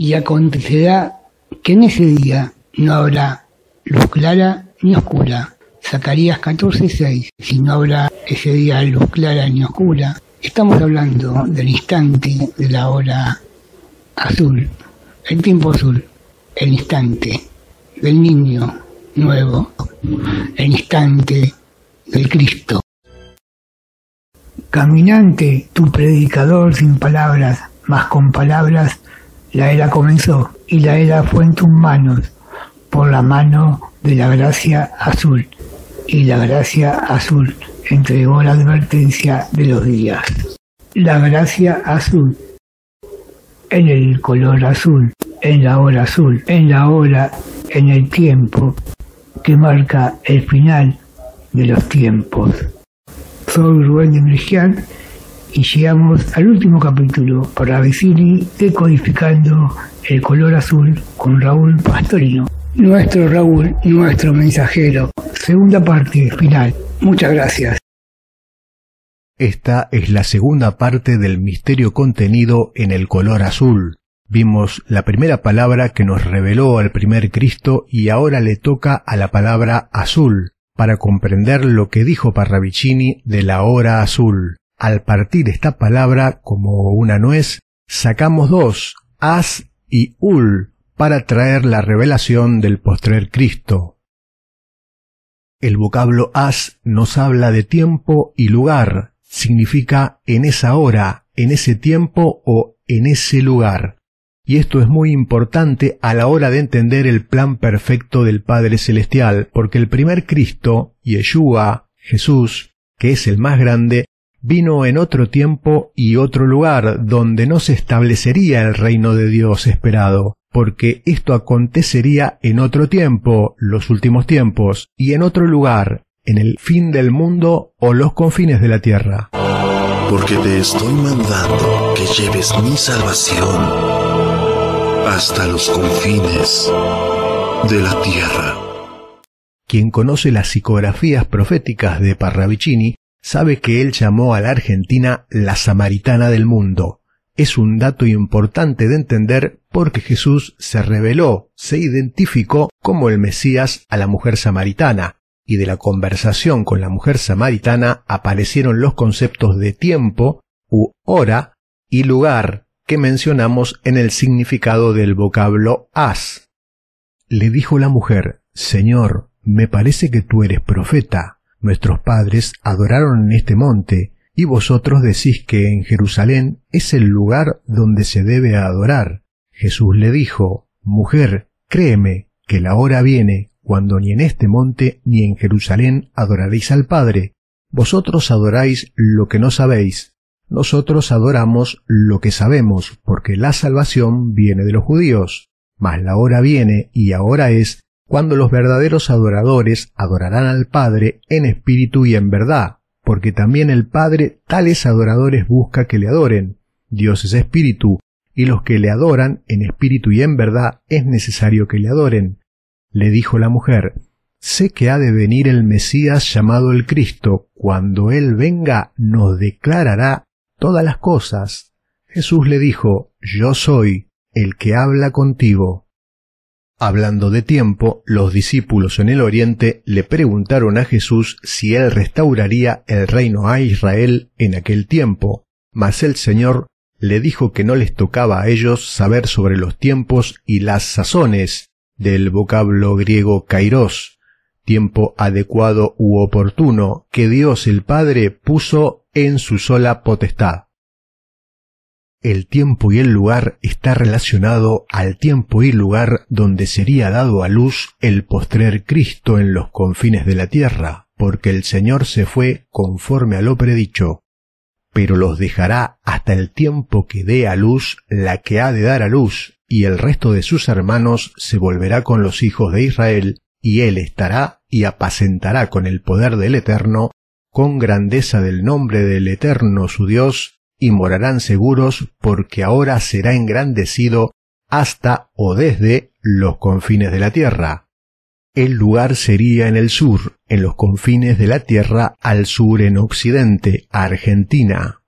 Y acontecerá que en ese día no habrá luz clara ni oscura. Zacarías 14:6. Si no habrá ese día luz clara ni oscura, estamos hablando del instante de la hora azul, el tiempo azul, el instante del niño nuevo, el instante del Cristo. Caminante, tu predicador sin palabras, más con palabras la era comenzó y la era fue en tus manos por la mano de la gracia azul y la gracia azul entregó la advertencia de los días. La gracia azul en el color azul, en la hora azul, en la hora, en el tiempo que marca el final de los tiempos. Soy Rubén de y llegamos al último capítulo para decodificando el color azul con Raúl Pastorino. Nuestro Raúl, nuestro mensajero. Segunda parte, final. Muchas gracias. Esta es la segunda parte del misterio contenido en el color azul. Vimos la primera palabra que nos reveló al primer Cristo y ahora le toca a la palabra azul, para comprender lo que dijo Parravicini de la hora azul al partir esta palabra como una nuez, sacamos dos, as y ul, para traer la revelación del postrer Cristo. El vocablo as nos habla de tiempo y lugar, significa en esa hora, en ese tiempo o en ese lugar. Y esto es muy importante a la hora de entender el plan perfecto del Padre Celestial, porque el primer Cristo, Yeshua, Jesús, que es el más grande, vino en otro tiempo y otro lugar donde no se establecería el reino de Dios esperado, porque esto acontecería en otro tiempo, los últimos tiempos, y en otro lugar, en el fin del mundo o los confines de la tierra. Porque te estoy mandando que lleves mi salvación hasta los confines de la tierra. Quien conoce las psicografías proféticas de Parravicini sabe que él llamó a la Argentina la samaritana del mundo. Es un dato importante de entender porque Jesús se reveló, se identificó como el Mesías a la mujer samaritana, y de la conversación con la mujer samaritana aparecieron los conceptos de tiempo, u hora, y lugar que mencionamos en el significado del vocablo AS. Le dijo la mujer, Señor, me parece que tú eres profeta Nuestros padres adoraron en este monte, y vosotros decís que en Jerusalén es el lugar donde se debe adorar. Jesús le dijo, Mujer, créeme, que la hora viene, cuando ni en este monte ni en Jerusalén adoraréis al Padre. Vosotros adoráis lo que no sabéis. Nosotros adoramos lo que sabemos, porque la salvación viene de los judíos. Mas la hora viene y ahora es cuando los verdaderos adoradores adorarán al Padre en espíritu y en verdad, porque también el Padre tales adoradores busca que le adoren. Dios es espíritu, y los que le adoran en espíritu y en verdad es necesario que le adoren. Le dijo la mujer, sé que ha de venir el Mesías llamado el Cristo, cuando él venga nos declarará todas las cosas. Jesús le dijo, yo soy el que habla contigo. Hablando de tiempo, los discípulos en el Oriente le preguntaron a Jesús si él restauraría el reino a Israel en aquel tiempo, mas el Señor le dijo que no les tocaba a ellos saber sobre los tiempos y las sazones del vocablo griego kairos, tiempo adecuado u oportuno que Dios el Padre puso en su sola potestad el tiempo y el lugar está relacionado al tiempo y lugar donde sería dado a luz el postrer Cristo en los confines de la tierra, porque el Señor se fue conforme a lo predicho, pero los dejará hasta el tiempo que dé a luz la que ha de dar a luz, y el resto de sus hermanos se volverá con los hijos de Israel, y él estará y apacentará con el poder del Eterno, con grandeza del nombre del Eterno su Dios, y morarán seguros porque ahora será engrandecido hasta o desde los confines de la tierra. El lugar sería en el sur, en los confines de la tierra al sur en occidente, Argentina.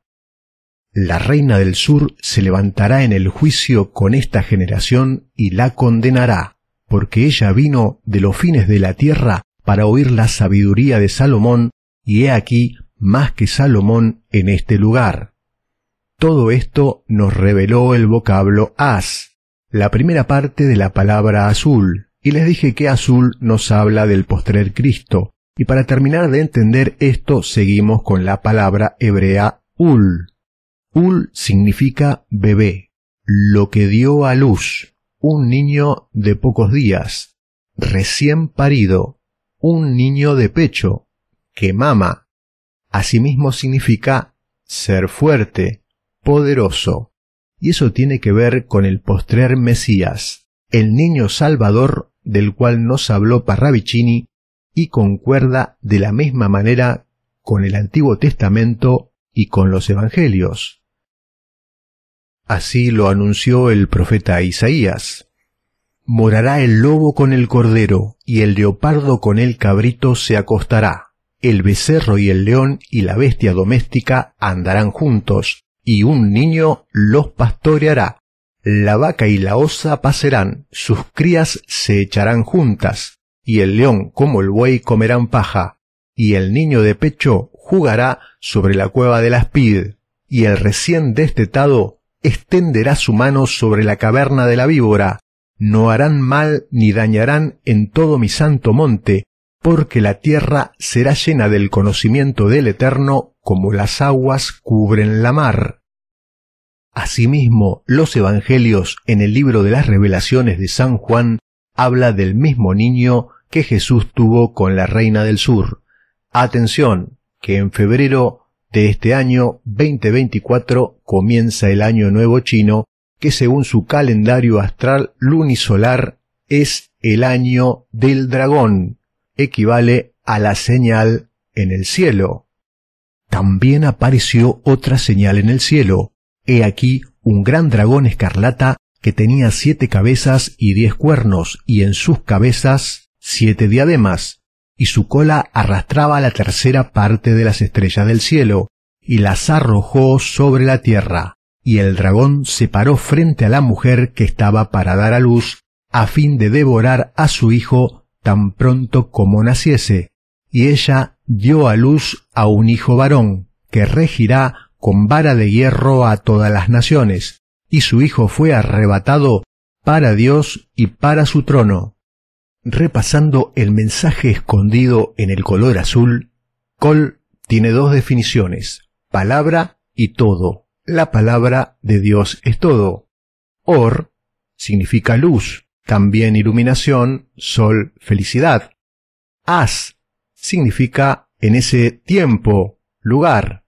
La reina del sur se levantará en el juicio con esta generación y la condenará, porque ella vino de los fines de la tierra para oír la sabiduría de Salomón, y he aquí más que Salomón en este lugar. Todo esto nos reveló el vocablo as, la primera parte de la palabra azul, y les dije que azul nos habla del postrer Cristo, y para terminar de entender esto seguimos con la palabra hebrea ul. Ul significa bebé, lo que dio a luz, un niño de pocos días, recién parido, un niño de pecho, que mama. Asimismo significa ser fuerte, poderoso. Y eso tiene que ver con el postrer Mesías, el niño salvador del cual nos habló Parravicini y concuerda de la misma manera con el Antiguo Testamento y con los Evangelios. Así lo anunció el profeta Isaías. Morará el lobo con el cordero, y el leopardo con el cabrito se acostará. El becerro y el león y la bestia doméstica andarán juntos, y un niño los pastoreará. La vaca y la osa pasarán, sus crías se echarán juntas, y el león como el buey comerán paja, y el niño de pecho jugará sobre la cueva de la espid, y el recién destetado extenderá su mano sobre la caverna de la víbora, no harán mal ni dañarán en todo mi santo monte, porque la tierra será llena del conocimiento del Eterno como las aguas cubren la mar. Asimismo, los Evangelios en el libro de las revelaciones de San Juan habla del mismo niño que Jesús tuvo con la Reina del Sur. Atención, que en febrero de este año 2024 comienza el Año Nuevo Chino, que según su calendario astral lunisolar es el año del dragón, equivale a la señal en el cielo. También apareció otra señal en el cielo. He aquí un gran dragón escarlata que tenía siete cabezas y diez cuernos, y en sus cabezas siete diademas, y su cola arrastraba la tercera parte de las estrellas del cielo, y las arrojó sobre la tierra. Y el dragón se paró frente a la mujer que estaba para dar a luz, a fin de devorar a su hijo tan pronto como naciese, y ella dio a luz a un hijo varón, que regirá con vara de hierro a todas las naciones, y su hijo fue arrebatado para Dios y para su trono. Repasando el mensaje escondido en el color azul, Col tiene dos definiciones, palabra y todo. La palabra de Dios es todo. Or significa luz, también iluminación, sol, felicidad. As significa en ese tiempo, lugar.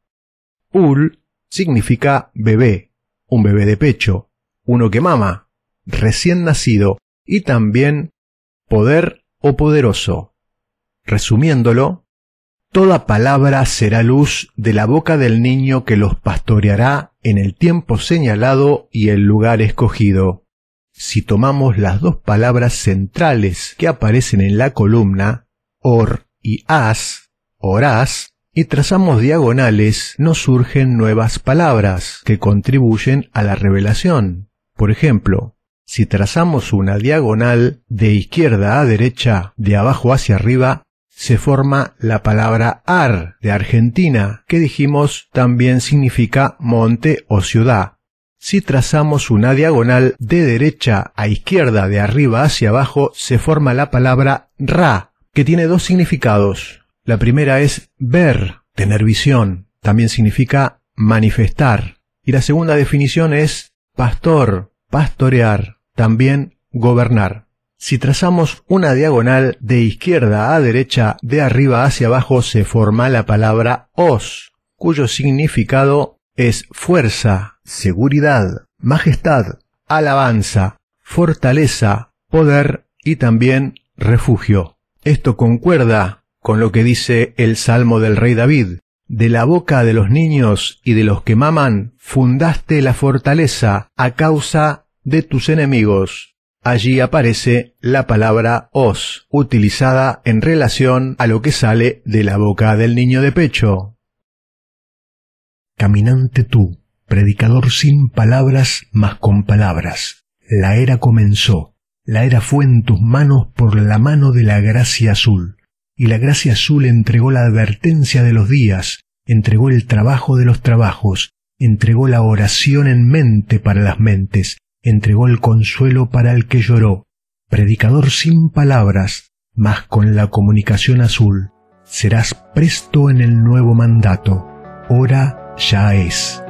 Ul significa bebé, un bebé de pecho, uno que mama, recién nacido, y también poder o poderoso. Resumiéndolo, toda palabra será luz de la boca del niño que los pastoreará en el tiempo señalado y el lugar escogido si tomamos las dos palabras centrales que aparecen en la columna, or y as, "as" y trazamos diagonales, nos surgen nuevas palabras que contribuyen a la revelación. Por ejemplo, si trazamos una diagonal de izquierda a derecha, de abajo hacia arriba, se forma la palabra ar de Argentina, que dijimos también significa monte o ciudad. Si trazamos una diagonal de derecha a izquierda, de arriba hacia abajo, se forma la palabra ra, que tiene dos significados. La primera es ver, tener visión, también significa manifestar. Y la segunda definición es pastor, pastorear, también gobernar. Si trazamos una diagonal de izquierda a derecha, de arriba hacia abajo, se forma la palabra os, cuyo significado es fuerza, seguridad, majestad, alabanza, fortaleza, poder y también refugio. Esto concuerda con lo que dice el Salmo del Rey David. De la boca de los niños y de los que maman, fundaste la fortaleza a causa de tus enemigos. Allí aparece la palabra os, utilizada en relación a lo que sale de la boca del niño de pecho. Caminante tú predicador sin palabras mas con palabras. La era comenzó, la era fue en tus manos por la mano de la gracia azul, y la gracia azul entregó la advertencia de los días, entregó el trabajo de los trabajos, entregó la oración en mente para las mentes, entregó el consuelo para el que lloró, predicador sin palabras, mas con la comunicación azul, serás presto en el nuevo mandato, hora ya es.